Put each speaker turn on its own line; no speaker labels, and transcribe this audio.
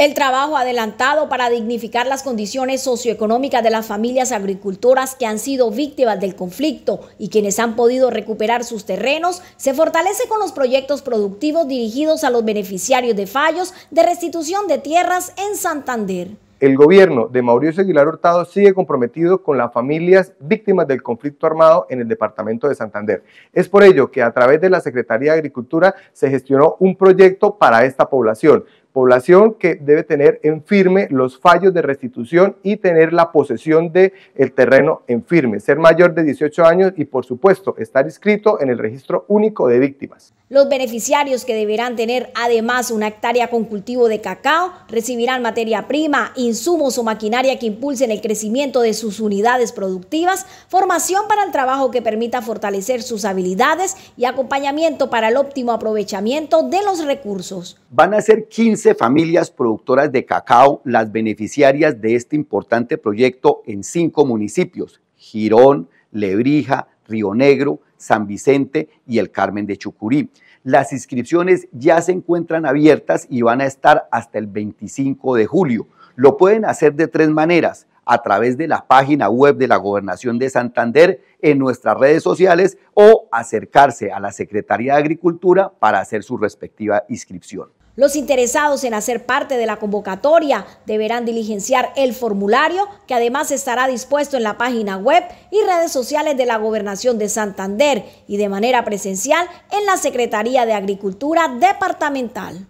El trabajo adelantado para dignificar las condiciones socioeconómicas de las familias agricultoras que han sido víctimas del conflicto y quienes han podido recuperar sus terrenos se fortalece con los proyectos productivos dirigidos a los beneficiarios de fallos de restitución de tierras en Santander.
El gobierno de Mauricio Aguilar Hurtado sigue comprometido con las familias víctimas del conflicto armado en el departamento de Santander. Es por ello que a través de la Secretaría de Agricultura se gestionó un proyecto para esta población, población que debe tener en firme los fallos de restitución y tener la posesión del el terreno en firme, ser mayor de 18 años y por supuesto estar inscrito en el registro único de víctimas.
Los beneficiarios que deberán tener además una hectárea con cultivo de cacao recibirán materia prima, insumos o maquinaria que impulsen el crecimiento de sus unidades productivas, formación para el trabajo que permita fortalecer sus habilidades y acompañamiento para el óptimo aprovechamiento de los recursos.
Van a ser 15 15 familias productoras de cacao las beneficiarias de este importante proyecto en cinco municipios, Girón, Lebrija, Río Negro, San Vicente y el Carmen de Chucurí. Las inscripciones ya se encuentran abiertas y van a estar hasta el 25 de julio. Lo pueden hacer de tres maneras, a través de la página web de la Gobernación de Santander, en nuestras redes sociales o acercarse a la Secretaría de Agricultura para hacer su respectiva inscripción.
Los interesados en hacer parte de la convocatoria deberán diligenciar el formulario que además estará dispuesto en la página web y redes sociales de la Gobernación de Santander y de manera presencial en la Secretaría de Agricultura Departamental.